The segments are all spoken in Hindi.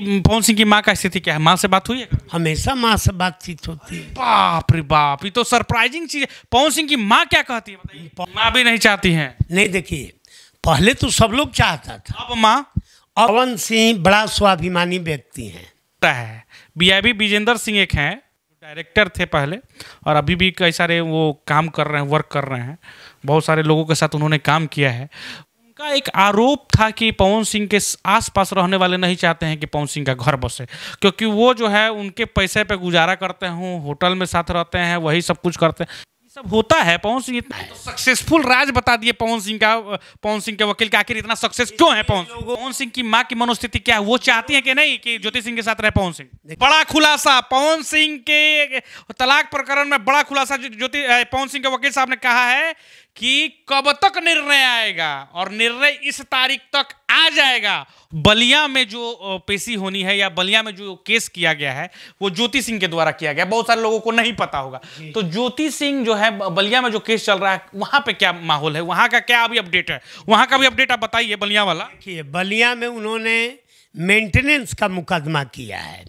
की पवन सिंह की माँ का स्थिति क्या है माँ से बात हुई है हमेशा माँ से बातचीत होती है बाप रे बाप ये तो सरप्राइजिंग चीज है पवन सिंह की माँ क्या कहती है माँ भी नहीं चाहती है नहीं देखिए पहले तो सब लोग चाहता था अब माँ पवन सिंह बड़ा स्वाभिमानी व्यक्ति है B I B Vijendra Singh एक है डायरेक्टर थे पहले और अभी भी कई सारे वो काम कर रहे हैं वर्क कर रहे हैं बहुत सारे लोगों के साथ उन्होंने काम किया है का एक आरोप था कि पवन सिंह के आसपास रहने वाले नहीं चाहते हैं कि पवन सिंह का घर बसे क्योंकि वो जो है उनके पैसे पे गुजारा करते हैं होटल में साथ रहते हैं वही सब कुछ करते हैं सब होता है पवन सिंह इतना तो सक्सेसफुल राज बता दिए पवन सिंह का पवन सिंह के वकील का आखिर इतना सक्सेस क्यों है पवन सिंह पवन सिंह की माँ की मनोस्थिति क्या है वो चाहती है कि नहीं कि ज्योति सिंह के साथ रहे पवन सिंह बड़ा खुलासा पवन सिंह के तलाक प्रकरण में बड़ा खुलासा ज्योति पवन सिंह के वकील साहब ने कहा है कि कब तक निर्णय आएगा और निर्णय इस तारीख तक कहा जाएगा बलिया में जो पेशी होनी है या बलिया में जो केस किया गया है वो ज्योति सिंह के द्वारा किया गया बहुत सारे लोगों को नहीं पता होगा तो ज्योति सिंह जो है बलिया में जो केस चल रहा है वहां पे क्या माहौल है वहां का क्या अभी अपडेट है वहां का भी अपडेट आप बताइए बलिया वाला देखिए बलिया में उन्होंने मेंटेनेंस का मुकदमा किया है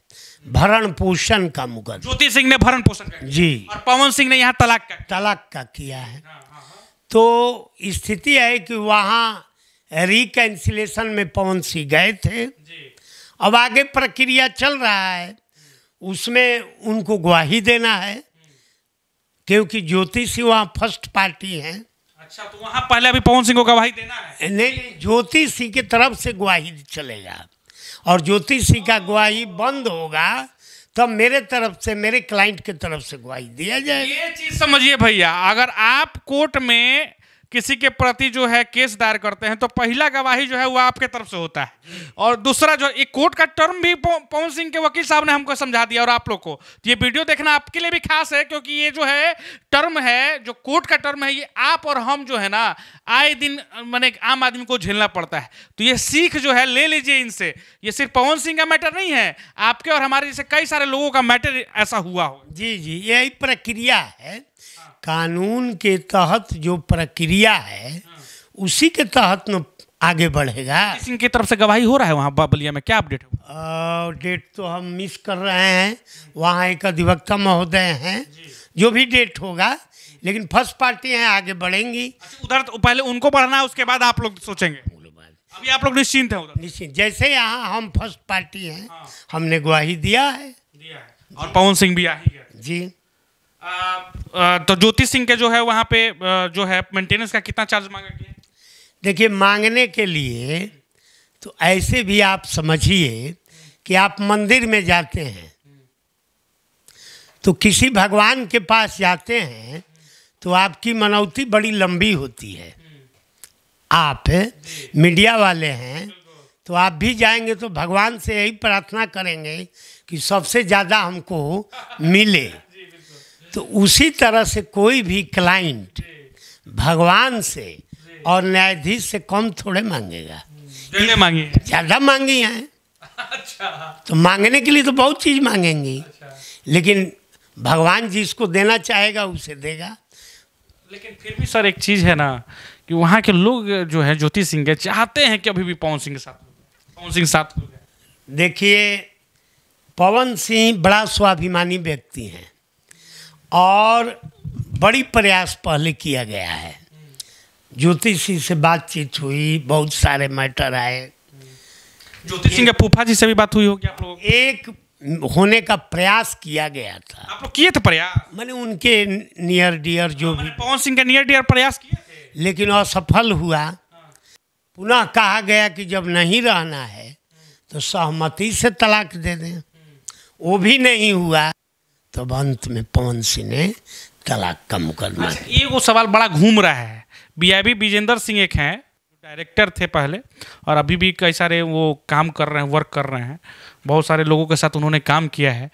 भरण पोषण का मुकदमा ज्योति सिंह ने भरण पोषण जी और पवन सिंह ने यहाँ तलाक का तलाक का किया है हाँ, हाँ। तो स्थिति है कि वहाँ रिकैंसिलेशन में पवन सिंह गए थे अब आगे प्रक्रिया चल रहा है उसमें उनको गवाही देना है क्योंकि ज्योतिषी वहाँ फर्स्ट पार्टी हैं अच्छा तो वहाँ पहले अभी पवन सिंह को गवाही देना है नहीं ज्योति सिंह की तरफ से गवाही चलेगा और सिंह का गवाही बंद होगा तब मेरे तरफ से मेरे क्लाइंट की तरफ से गवाही दिया जाएगा ये चीज़ समझिए भैया अगर आप कोर्ट में किसी के प्रति जो है केस दायर करते हैं तो पहला गवाही जो है वो आपके तरफ से होता है और दूसरा जो एक कोर्ट का टर्म भी पवन सिंह के वकील साहब ने हमको समझा दिया और आप लोग को तो ये वीडियो देखना आपके लिए भी खास है क्योंकि ये जो है टर्म है जो कोर्ट का टर्म है ये आप और हम जो है ना आए दिन मैंने आम आदमी को झेलना पड़ता है तो ये सीख जो है ले लीजिए इनसे ये सिर्फ पवन सिंह का मैटर नहीं है आपके और हमारे जैसे कई सारे लोगों का मैटर ऐसा हुआ हो जी जी यही प्रक्रिया है कानून के तहत जो प्रक्रिया है उसी के तहत न आगे बढ़ेगा सिंह की तरफ से गवाही हो रहा है वहाँ बाबलिया में क्या अपडेट डेट तो हम मिस कर रहे हैं वहाँ एक अधिवक्ता महोदय हैं जो भी डेट होगा लेकिन फर्स्ट पार्टी हैं आगे बढ़ेंगी अच्छा, उधर तो पहले उनको बढ़ना है उसके बाद आप लोग सोचेंगे अभी आप लोग निश्चिंत हैं उधर निश्चिंत जैसे यहाँ हम फर्स्ट पार्टी हैं हाँ। हमने गवाही दिया है दिया है और पवन सिंह भी आ ही गया जी तो ज्योति सिंह के जो है वहाँ पे जो है मेंटेनेंस का कितना चार्ज मांगा गया देखिए मांगने के लिए तो ऐसे भी आप समझिए कि आप मंदिर में जाते हैं तो किसी भगवान के पास जाते हैं तो आपकी मनौती बड़ी लंबी होती है आप मीडिया वाले हैं तो आप भी जाएंगे तो भगवान से यही प्रार्थना करेंगे कि सबसे ज़्यादा हमको मिले तो उसी तरह से कोई भी क्लाइंट भगवान से और न्यायाधीश से कम थोड़े मांगेगा मांगी ज़्यादा मांगी हैं अच्छा। तो मांगने के लिए तो बहुत चीज़ मांगेंगी अच्छा। लेकिन भगवान जिसको देना चाहेगा उसे देगा लेकिन फिर भी सर एक चीज़ है ना कि वहाँ के लोग जो है ज्योति सिंह है चाहते हैं कि अभी भी पवन सिंह साथ पवन सिंह साथ देखिए पवन सिंह बड़ा स्वाभिमानी व्यक्ति हैं और बड़ी प्रयास पहले किया गया है ज्योतिषी से बातचीत हुई बहुत सारे मैटर आए ज्योतिष सिंह फूफा जी से भी बात हुई होगी आप लोग एक होने का प्रयास किया गया था आप लोग किए थे प्रयास मैंने उनके नियर डियर जो हाँ, भी पवन सिंह के नियर डियर प्रयास किए लेकिन असफल हुआ पुनः कहा गया कि जब नहीं रहना है तो सहमति से तलाक दे दें वो भी नहीं हुआ तब अंत में पवन सिंह ने तलाक का मुकदमा अच्छा, ये वो सवाल बड़ा घूम रहा है बीआईबी विजेंद्र सिंह एक हैं डायरेक्टर थे पहले और अभी भी कई सारे वो काम कर रहे हैं वर्क कर रहे हैं बहुत सारे लोगों के साथ उन्होंने काम किया है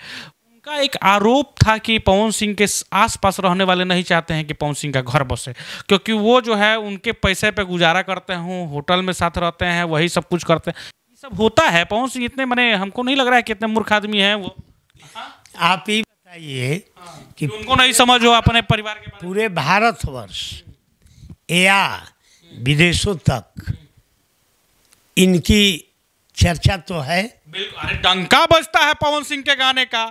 उनका एक आरोप था कि पवन सिंह के आसपास रहने वाले नहीं चाहते हैं कि पवन सिंह का घर बसे क्योंकि वो जो है उनके पैसे पे गुजारा करते हैं होटल में साथ रहते हैं वही सब कुछ करते हैं ये सब होता है पवन सिंह इतने मैंने हमको नहीं लग रहा है कि इतने मूर्ख आदमी हैं वो हाँ? आप ही बताइए कि उनको नहीं समझो अपने परिवार के पूरे भारतवर्ष या विदेशों तक इनकी चर्चा तो है बिल्कुल अरे डंका बजता है पवन सिंह के गाने का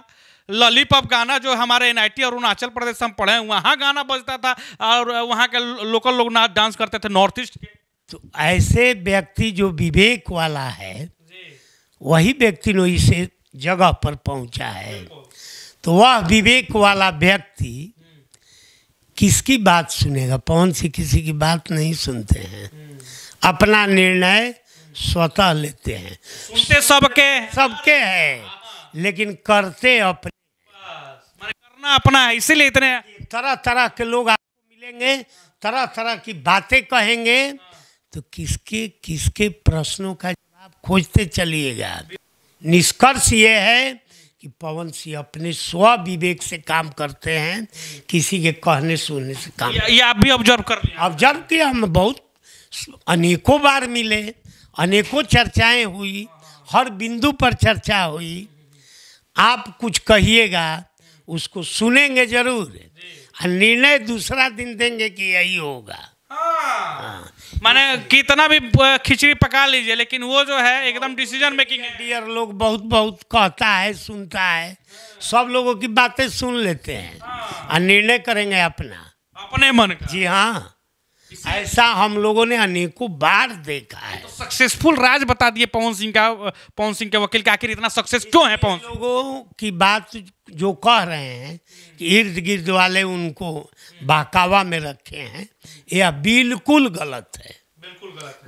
लॉलीपॉप गाना जो हमारे एन आई अरुणाचल प्रदेश में पढ़े वहाँ गाना बजता था और वहाँ के लोकल लोग नाच डांस करते थे नॉर्थ ईस्ट के तो ऐसे व्यक्ति जो विवेक वाला है वही व्यक्ति लोग इसे जगह पर पहुँचा है तो वह विवेक वाला व्यक्ति किसकी बात सुनेगा पवन सिंह किसी की बात नहीं सुनते हैं अपना निर्णय स्वतः लेते हैं सुनते सबके सबके है लेकिन करते अपने करना अपना है इसीलिए इतने तरह तरह के लोग आपको मिलेंगे तरह तरह की बातें कहेंगे तो किसके किसके प्रश्नों का जवाब खोजते चलिएगा निष्कर्ष ये है कि पवन सिंह अपने स्व विवेक से काम करते हैं किसी के कहने सुनने से काम ये, आप भी ऑब्जर्व कर ऑब्जर्व किया हम बहुत अनेकों बार मिले अनेकों चर्चाएं हुई हर बिंदु पर चर्चा हुई आप कुछ कहिएगा उसको सुनेंगे जरूर और निर्णय दूसरा दिन देंगे कि यही होगा हाँ।, हाँ। माने कितना भी खिचड़ी पका लीजिए लेकिन वो जो है एकदम डिसीजन मेकिंग डियर लोग बहुत बहुत कहता है सुनता है सब लोगों की बातें सुन लेते हैं हाँ। और निर्णय करेंगे अपना अपने मन का जी हाँ ऐसा हम लोगों ने अनेकों बार देखा तो है तो सक्सेसफुल राज बता दिए पवन सिंह का पवन सिंह के वकील का आखिर इतना सक्सेस क्यों है पवन लोगों की बात जो कह रहे हैं कि इर्द गिर्द वाले उनको बाकावा में रखे हैं यह बिल्कुल गलत है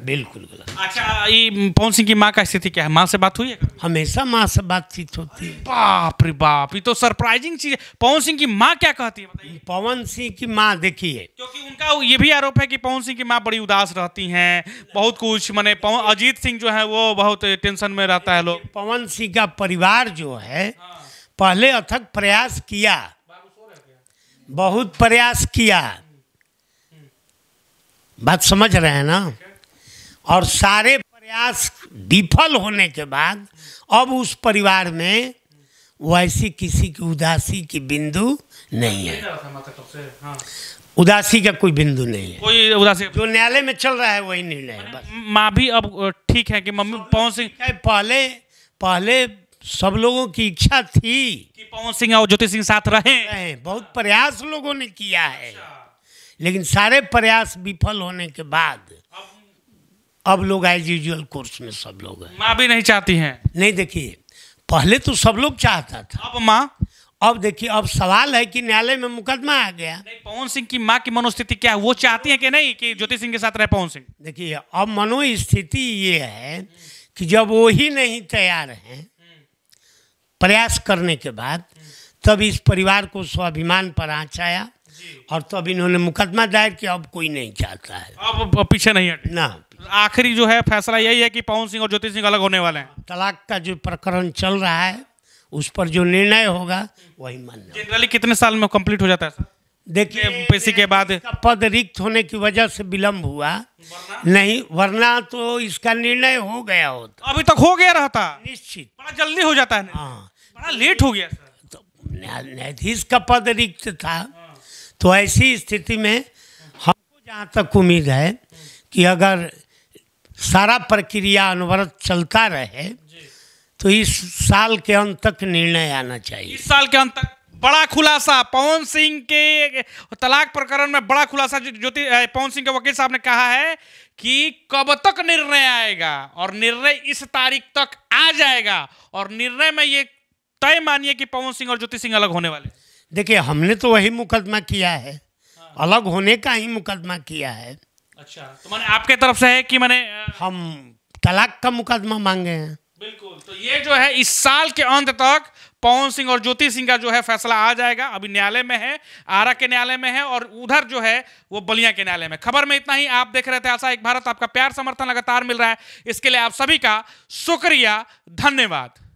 बिल्कुल गलत अच्छा ये पवन सिंह की माँ का स्थिति क्या है माँ से बात हुई है हमेशा माँ से बातचीत होती है बाप रे बाप ये तो सरप्राइजिंग चीज है पवन सिंह की माँ क्या कहती है पवन सिंह की माँ देखिए क्योंकि उनका ये भी आरोप है कि पवन सिंह की माँ बड़ी उदास रहती हैं बहुत कुछ मैंने अजीत सिंह जो है वो बहुत टेंशन में रहता है लोग पवन सिंह का परिवार जो है पहले अथक प्रयास किया बहुत प्रयास किया बात समझ रहे हैं ना और सारे प्रयास विफल होने के बाद अब उस परिवार में वैसी किसी की उदासी की बिंदु नहीं है उदासी का कोई बिंदु नहीं है कोई उदासी जो न्यायालय में चल रहा है वही निर्णय है माँ भी अब ठीक है कि मम्मी पवन सिंह पहले पहले सब लोगों की इच्छा थी कि पवन सिंह और ज्योति सिंह साथ रहे बहुत प्रयास लोगों ने किया है लेकिन सारे प्रयास विफल होने के बाद अब लोग एज यूजल कोर्स में सब लोग हैं माँ भी नहीं चाहती हैं नहीं देखिए पहले तो सब लोग चाहता था अब माँ अब देखिए अब सवाल है कि न्यायालय में मुकदमा आ गया पवन सिंह की माँ की मनोस्थिति क्या है वो चाहती है कि नहीं कि ज्योति सिंह के साथ रहे पवन सिंह देखिए अब मनोस्थिति ये है कि जब वो ही नहीं तैयार हैं प्रयास करने के बाद तब इस परिवार को स्वाभिमान पर आँच और तब इन्होंने मुकदमा दायर किया अब कोई नहीं चाहता है अब पीछे नहीं हट ना आखिरी जो है फैसला यही है कि पवन सिंह और ज्योति सिंह अलग होने वाले हैं तलाक का जो प्रकरण चल रहा है उस पर जो निर्णय होगा वही मान जनरली कितने साल में कम्प्लीट हो जाता है सर देखिए पेशी के बाद पद रिक्त होने की वजह से विलंब हुआ वरना? नहीं वरना तो इसका निर्णय हो गया होता अभी तक हो गया रहता निश्चित बड़ा जल्दी हो जाता है हाँ बड़ा लेट हो गया सर तो न्यायाधीश का पद रिक्त था तो ऐसी स्थिति में हमको जहाँ तक उम्मीद है कि अगर सारा प्रक्रिया अनवरत चलता रहे तो इस साल के अंत तक निर्णय आना चाहिए इस साल के अंत तक बड़ा खुलासा पवन सिंह के तलाक प्रकरण में बड़ा खुलासा ज्योति पवन सिंह के वकील साहब ने कहा है कि कब तक निर्णय आएगा और निर्णय इस तारीख तक आ जाएगा और निर्णय में ये तय मानिए कि पवन सिंह और ज्योति सिंह अलग होने वाले देखिए हमने तो वही मुकदमा किया है हाँ। अलग होने का ही मुकदमा किया है अच्छा तो मैंने आपके तरफ से है कि मैंने हम तलाक का मुकदमा मांगे हैं बिल्कुल तो ये जो है इस साल के अंत तक पवन सिंह और ज्योति सिंह का जो है फैसला आ जाएगा अभी न्यायालय में है आरा के न्यायालय में है और उधर जो है वो बलिया के न्यायालय में खबर में इतना ही आप देख रहे थे आशा एक भारत आपका प्यार समर्थन लगातार मिल रहा है इसके लिए आप सभी का शुक्रिया धन्यवाद